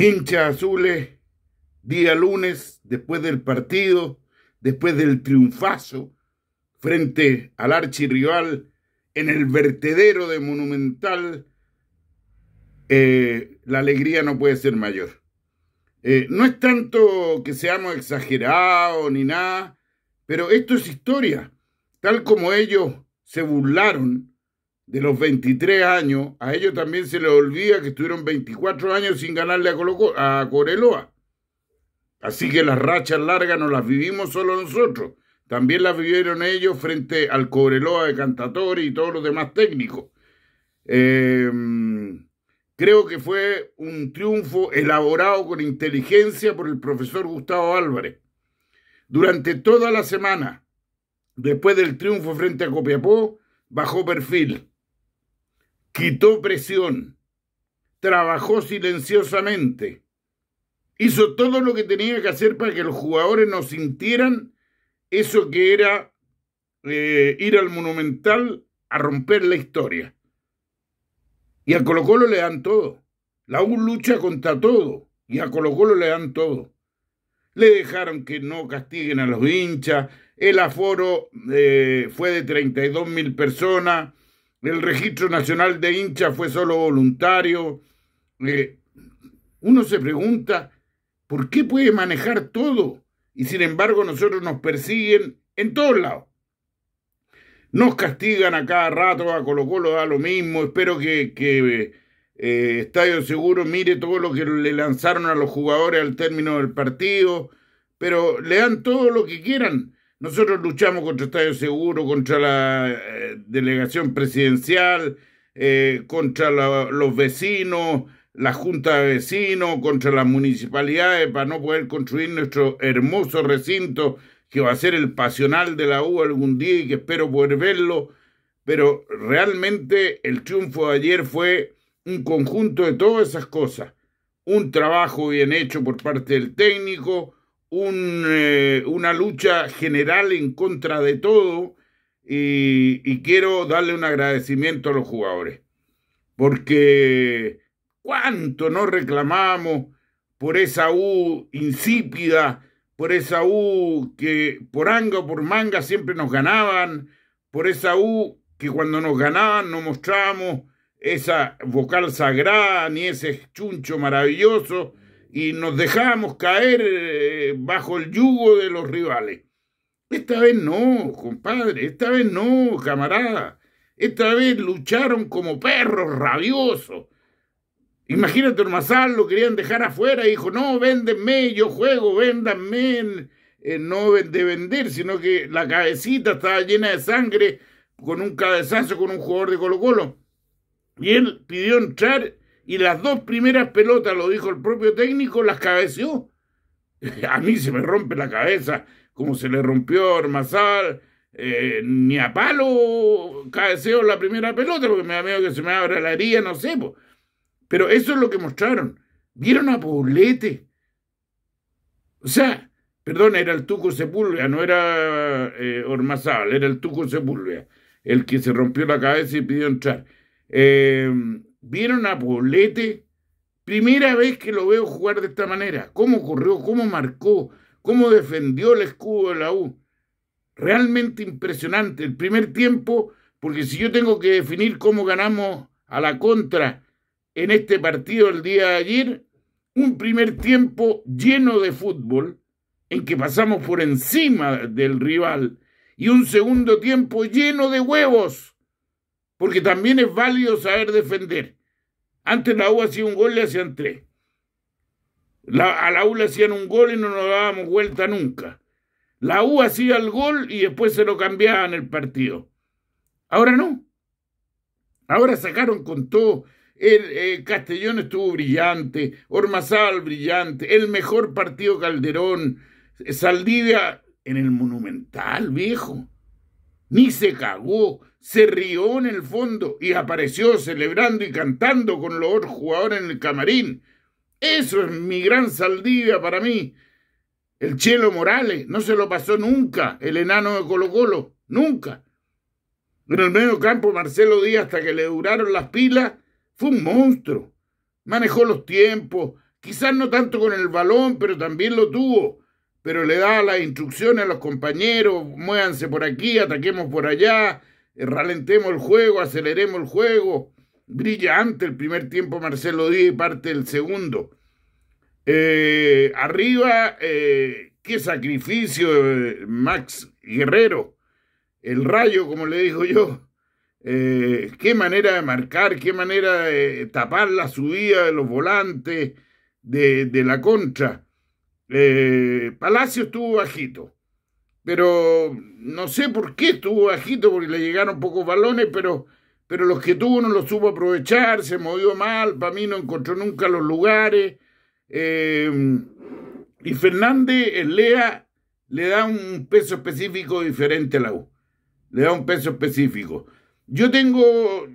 hincha azules, eh, día lunes, después del partido, después del triunfazo frente al archirrival en el vertedero de Monumental, eh, la alegría no puede ser mayor. Eh, no es tanto que seamos exagerados ni nada, pero esto es historia. Tal como ellos se burlaron de los 23 años, a ellos también se les olvida que estuvieron 24 años sin ganarle a, Colo a Coreloa. Así que las rachas largas no las vivimos solo nosotros, también las vivieron ellos frente al Coreloa de Cantatori y todos los demás técnicos. Em, creo que fue un triunfo elaborado con inteligencia por el profesor Gustavo Álvarez. Durante toda la semana, después del triunfo frente a Copiapó, bajó perfil quitó presión, trabajó silenciosamente, hizo todo lo que tenía que hacer para que los jugadores no sintieran eso que era eh, ir al monumental a romper la historia. Y a Colo Colo le dan todo. La U lucha contra todo. Y a Colo Colo le dan todo. Le dejaron que no castiguen a los hinchas. El aforo eh, fue de 32 mil personas el registro nacional de hinchas fue solo voluntario. Eh, uno se pregunta, ¿por qué puede manejar todo? Y sin embargo nosotros nos persiguen en todos lados. Nos castigan a cada rato, a Colo Colo da lo mismo. Espero que, eh, Estadio Seguro mire todo lo que le lanzaron a los jugadores al término del partido. Pero le dan todo lo que quieran. Nosotros luchamos contra Estadio Seguro, contra la eh, delegación presidencial, eh, contra los vecinos, la junta de vecinos, contra las municipalidades para no poder construir nuestro hermoso recinto que va a ser el pasional de la U algún día y que espero poder verlo. Pero realmente el triunfo de ayer fue un conjunto de todas esas cosas. Un trabajo bien hecho por parte del técnico, eh, una lucha general en contra de todo y, quiero darle un agradecimiento a los jugadores, porque cuánto nos reclamamos por esa U insípida, por esa U que por anga o por manga siempre nos ganaban, por esa U que cuando nos ganaban nos mostramos esa vocal sagrada ni ese chuncho maravilloso y nos dejábamos caer eh, bajo el yugo de los rivales. Esta vez no, compadre, esta vez no, camarada. Esta vez lucharon como perros rabiosos. Imagínate, Ormazal lo querían dejar afuera y dijo, no, véndenme, yo juego, véndanme. Eh, no de vender, sino que la cabecita estaba llena de sangre con un cabezazo con un jugador de Colo Colo. Y él pidió entrar y las dos primeras pelotas, lo dijo el propio técnico, las cabeció. A mí se me rompe la cabeza, como se le rompió a Ormazal, eh, ni a palo cabeceo la primera pelota, porque me da miedo que se me abra la herida, no sé. Pero eso es lo que mostraron. Vieron a Poblete. O sea, perdón, era el Tuco Sepúlveda, no era eh, Ormazal, era el Tuco Sepúlveda, el que se rompió la cabeza y pidió entrar. Eh, vieron a Poblete. Primera vez que lo veo jugar de esta manera. Cómo corrió, cómo marcó, cómo defendió el escudo de la U. Realmente impresionante. El primer tiempo, porque si yo tengo que definir cómo ganamos a la contra en este partido el día de ayer, un primer tiempo lleno de fútbol, en que pasamos por encima del rival, y un segundo tiempo lleno de huevos porque también es válido saber defender. Antes la U hacía un gol, le hacían tres. a la U le hacían un gol y no nos dábamos vuelta nunca. La U hacía el gol y después se lo cambiaban el partido. Ahora no. Ahora sacaron con todo. El, eh, Castellón estuvo brillante, Ormazal brillante, el mejor partido Calderón, Saldivia en el Monumental, viejo. Ni se cagó, se rió en el fondo y apareció celebrando y cantando con los otros jugadores en el camarín. Eso es mi gran saldivia para mí. El Chelo Morales no se lo pasó nunca, el enano de Colo Colo, nunca. En el medio campo Marcelo Díaz, hasta que le duraron las pilas, fue un monstruo. Manejó los tiempos, quizás no tanto con el balón, pero también lo tuvo pero le da las instrucciones a los compañeros, muévanse por aquí, ataquemos por allá, eh, ralentemos el juego, aceleremos el juego. brilla Brillante el primer tiempo Marcelo Díaz y parte el segundo. Eh, arriba, eh, qué sacrificio Max Guerrero. El rayo, como le digo yo. qué manera de marcar, qué manera de tapar la subida de los volantes de, de la contra. Eh, Palacio estuvo bajito, pero no sé por qué estuvo bajito, porque le llegaron pocos balones, pero, pero los que tuvo no los supo aprovechar, se movió mal, para mí no encontró nunca los lugares. Eh, y Fernández, el Lea, le da un peso específico diferente a la U. Le da un peso específico. Yo tengo,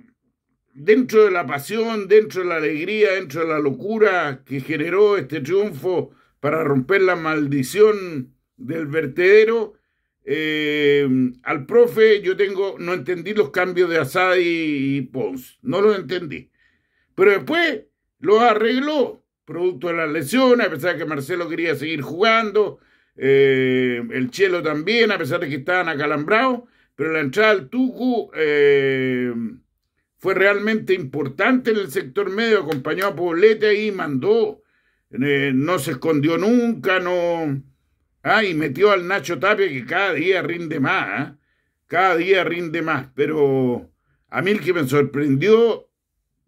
dentro de la pasión, dentro de la alegría, dentro de la locura que generó este triunfo, para romper la maldición del vertedero. Eh, al profe, yo tengo, no entendí los cambios de Asad y, Pons, no los entendí. Pero después los arregló, producto de las lesiones, a pesar de que Marcelo quería seguir jugando, eh, el Chelo también, a pesar de que estaban acalambrados, pero la entrada al Tucu eh, fue realmente importante en el sector medio, acompañó a Poblete y mandó eh, no se escondió nunca, no... Ah, y metió al Nacho Tapia que cada día rinde más, ¿ah? cada día rinde más, pero a mí el que me sorprendió,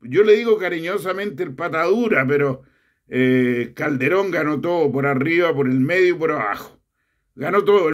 yo le digo cariñosamente el patadura, pero eh, Calderón ganó todo por arriba, por el medio y por abajo. Ganó todo.